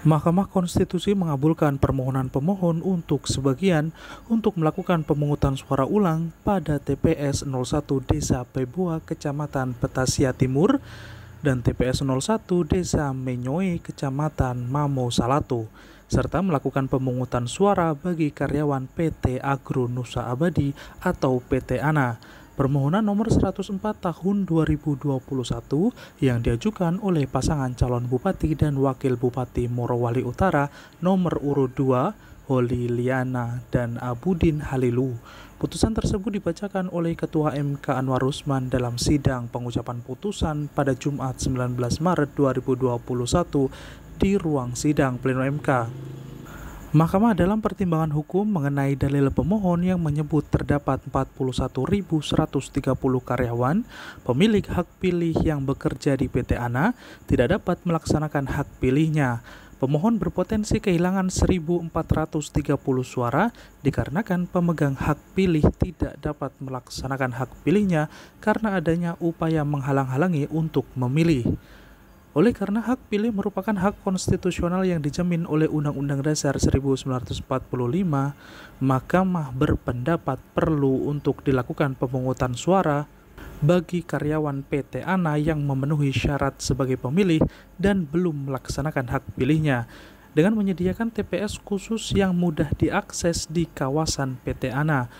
Mahkamah Konstitusi mengabulkan permohonan pemohon untuk sebagian untuk melakukan pemungutan suara ulang pada TPS 01 Desa Pebua, Kecamatan Petasia Timur, dan TPS 01 Desa Menyoe, Kecamatan Mamo Salatu, serta melakukan pemungutan suara bagi karyawan PT Agro Nusa Abadi atau PT ANA Permohonan nomor 104 tahun 2021 yang diajukan oleh pasangan calon bupati dan wakil bupati Morowali Utara nomor urut 2 Holi Liana dan Abudin Halilu. Putusan tersebut dibacakan oleh Ketua MK Anwar Usman dalam sidang pengucapan putusan pada Jumat 19 Maret 2021 di ruang sidang pleno MK. Mahkamah dalam pertimbangan hukum mengenai dalil pemohon yang menyebut terdapat 41.130 karyawan pemilik hak pilih yang bekerja di PT ANA tidak dapat melaksanakan hak pilihnya. Pemohon berpotensi kehilangan 1.430 suara dikarenakan pemegang hak pilih tidak dapat melaksanakan hak pilihnya karena adanya upaya menghalang-halangi untuk memilih. Oleh karena hak pilih merupakan hak konstitusional yang dijamin oleh Undang-Undang Dasar 1945, Mah berpendapat perlu untuk dilakukan pemungutan suara bagi karyawan PT ANA yang memenuhi syarat sebagai pemilih dan belum melaksanakan hak pilihnya dengan menyediakan TPS khusus yang mudah diakses di kawasan PT ANA.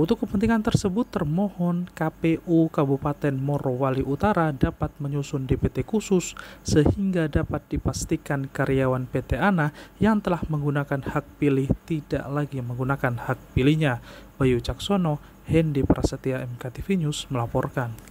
Untuk kepentingan tersebut termohon KPU Kabupaten Morowali Utara dapat menyusun DPT khusus sehingga dapat dipastikan karyawan PT ANA yang telah menggunakan hak pilih tidak lagi menggunakan hak pilihnya. Bayu Caksono, Hendi Prasetya MKTV News melaporkan.